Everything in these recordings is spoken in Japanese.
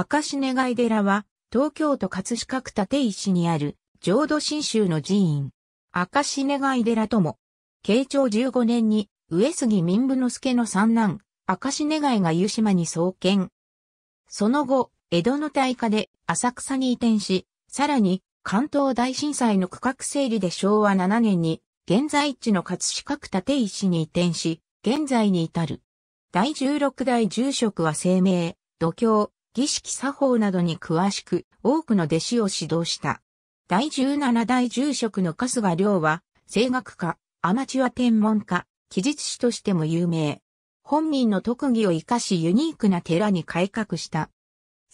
赤石願い寺は、東京都葛飾区立石にある、浄土真宗の寺院。赤石願い寺とも、慶長15年に、上杉民部之助の三男、赤石願いが湯島に創建。その後、江戸の大火で浅草に移転し、さらに、関東大震災の区画整理で昭和7年に、現在地の葛飾区立石に移転し、現在に至る。第16代住職は声明、土俵、儀式作法などに詳しく、多くの弟子を指導した。第17代住職の春日良は、声楽家、アマチュア天文家、記述師としても有名。本人の特技を生かしユニークな寺に改革した。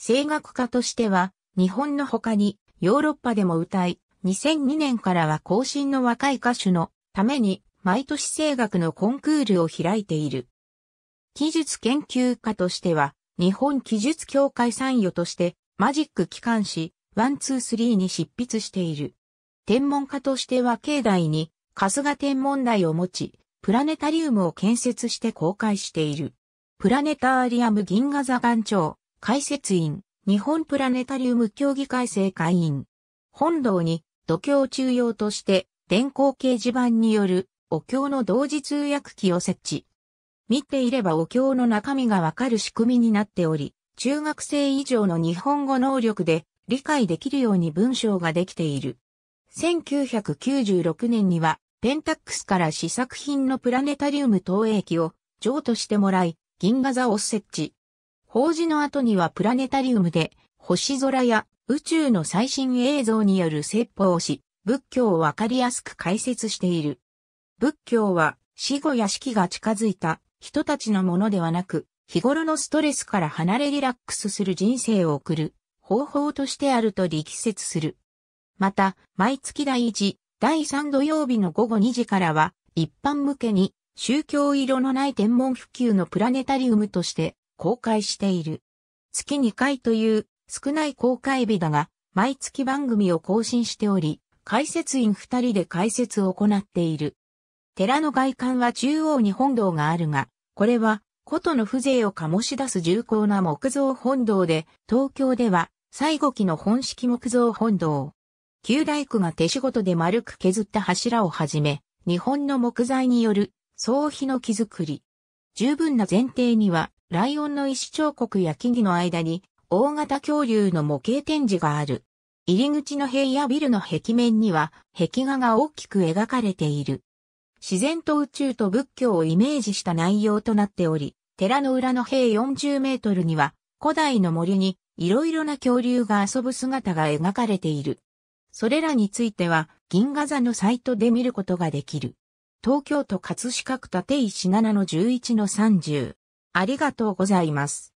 声楽家としては、日本の他にヨーロッパでも歌い、2002年からは後進の若い歌手のために毎年声楽のコンクールを開いている。技術研究家としては、日本記述協会参与として、マジック機関誌、123に執筆している。天文家としては境内に、春日天文台を持ち、プラネタリウムを建設して公開している。プラネタリアム銀河座岩長、解説員、日本プラネタリウム協議会正会員。本堂に、土教中用として、電光掲示板による、お経の同時通訳機を設置。見ていればお経の中身がわかる仕組みになっており、中学生以上の日本語能力で理解できるように文章ができている。1996年には、ペンタックスから試作品のプラネタリウム投影機を譲渡してもらい、銀河座を設置。法事の後にはプラネタリウムで、星空や宇宙の最新映像による説法をし、仏教をわかりやすく解説している。仏教は死後や死期が近づいた人たちのものではなく、日頃のストレスから離れリラックスする人生を送る方法としてあると力説する。また、毎月第1、第3土曜日の午後2時からは、一般向けに宗教色のない天文普及のプラネタリウムとして公開している。月2回という少ない公開日だが、毎月番組を更新しており、解説員2人で解説を行っている。寺の外観は中央に本堂があるが、これは、古都の風情を醸し出す重厚な木造本堂で、東京では、最後期の本式木造本堂。旧大工が手仕事で丸く削った柱をはじめ、日本の木材による、総比の木造り。十分な前提には、ライオンの石彫刻や木々の間に、大型恐竜の模型展示がある。入り口の塀やビルの壁面には、壁画が大きく描かれている。自然と宇宙と仏教をイメージした内容となっており、寺の裏の平40メートルには、古代の森にいろいろな恐竜が遊ぶ姿が描かれている。それらについては、銀河座のサイトで見ることができる。東京都葛飾区立石7の11の30。ありがとうございます。